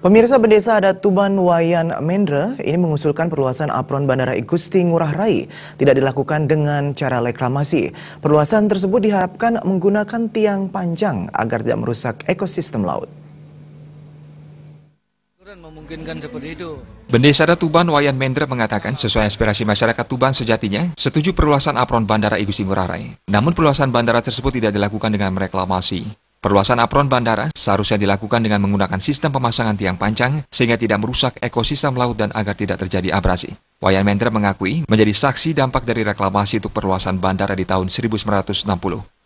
Pemirsa Bendesa Adat Tuban Wayan Mendre ini mengusulkan perluasan apron Bandara Igusti Ngurah Rai tidak dilakukan dengan cara reklamasi. Perluasan tersebut diharapkan menggunakan tiang panjang agar tidak merusak ekosistem laut. Memungkinkan seperti itu. Tuban Wayan Mendre mengatakan sesuai aspirasi masyarakat Tuban sejatinya setuju perluasan apron Bandara Igusti Ngurah Rai. Namun perluasan bandara tersebut tidak dilakukan dengan reklamasi. Perluasan apron bandara seharusnya dilakukan dengan menggunakan sistem pemasangan tiang pancang sehingga tidak merusak ekosistem laut dan agar tidak terjadi abrasi. Wayan Mender mengakui menjadi saksi dampak dari reklamasi untuk perluasan bandara di tahun 1960.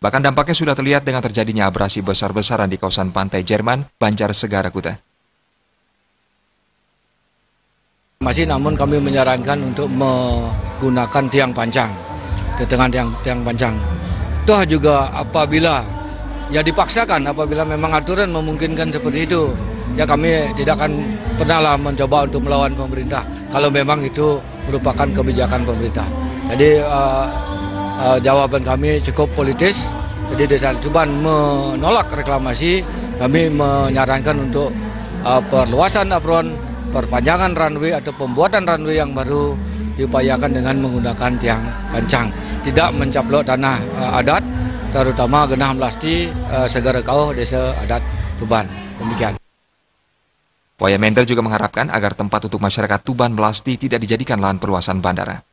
Bahkan dampaknya sudah terlihat dengan terjadinya abrasi besar-besaran di kawasan pantai Jerman, Banjar Segara Kuta. Masih namun kami menyarankan untuk menggunakan tiang pancang, dengan tiang, tiang pancang. Toh juga apabila ya dipaksakan apabila memang aturan memungkinkan seperti itu. Ya kami tidak akan pernah lah mencoba untuk melawan pemerintah kalau memang itu merupakan kebijakan pemerintah. Jadi uh, uh, jawaban kami cukup politis. Jadi Desa Tuban menolak reklamasi. Kami menyarankan untuk uh, perluasan apron, perpanjangan runway atau pembuatan runway yang baru diupayakan dengan menggunakan tiang pancang, tidak mencaplok tanah uh, adat terutama genah melasti uh, eh, segera kau desa adat Tuban. Demikian. Wayamender juga mengharapkan agar tempat untuk masyarakat Tuban Melasti tidak dijadikan lahan perluasan bandara.